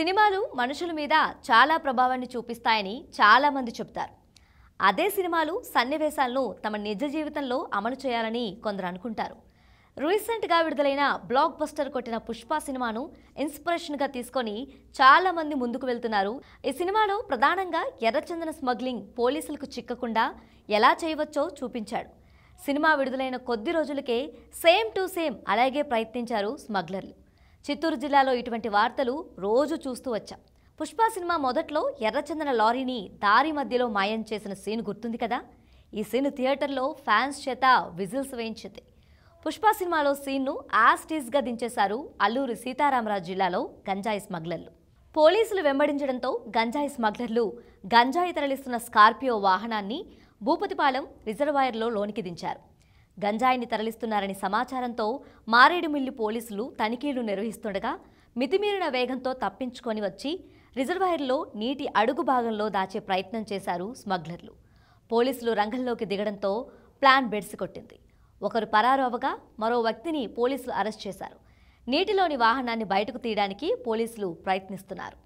సినిమాలు మనుషుల మీద చాలా ప్రభావాన్ని చూపిస్తాయని చాలామంది చెప్తారు అదే సినిమాలు సన్నివేశాలను తమ నిజ జీవితంలో అమలు చేయాలని కొందరు అనుకుంటారు రీసెంట్గా విడుదలైన బ్లాక్ బస్టర్ కొట్టిన పుష్ప సినిమాను ఇన్స్పిరేషన్గా తీసుకొని చాలామంది ముందుకు వెళ్తున్నారు ఈ సినిమాలో ప్రధానంగా ఎర్రచందన స్మగ్లింగ్ పోలీసులకు చిక్కకుండా ఎలా చేయవచ్చో చూపించాడు సినిమా విడుదలైన కొద్ది రోజులకే సేమ్ టు సేమ్ అలాగే ప్రయత్నించారు స్మగ్లర్లు చిత్తూరు జిల్లాలో ఇటువంటి వార్తలు రోజు చూస్తూ వచ్చాం పుష్ప సినిమా మొదట్లో ఎర్రచందన లారీని దారి మధ్యలో మాయం చేసిన సీన్ గుర్తుంది కదా ఈ సీన్ థియేటర్లో ఫ్యాన్స్ చేత విజిల్స్ వేయించింది పుష్ప సినిమాలో సీన్ను యాస్టీస్గా దించేశారు అల్లూరి సీతారామరాజు జిల్లాలో గంజాయి స్మగ్లర్లు పోలీసులు వెంబడించడంతో గంజాయి స్మగ్లర్లు గంజాయి తరలిస్తున్న స్కార్పియో వాహనాన్ని భూపతిపాలెం రిజర్వాయర్లో లోనికి దించారు గంజాయిని తరలిస్తున్నారని సమాచారంతో మారేడుమిల్లి పోలీసులు తనిఖీలు నిర్వహిస్తుండగా మితిమీరిన వేగంతో తప్పించుకొని వచ్చి రిజర్వాయర్లో నీటి అడుగు భాగంలో దాచే ప్రయత్నం చేశారు స్మగ్లర్లు పోలీసులు రంగంలోకి దిగడంతో ప్లాన్ కొట్టింది ఒకరు అవగా మరో వ్యక్తిని పోలీసులు అరెస్ట్ చేశారు నీటిలోని వాహనాన్ని బయటకు తీయడానికి పోలీసులు ప్రయత్నిస్తున్నారు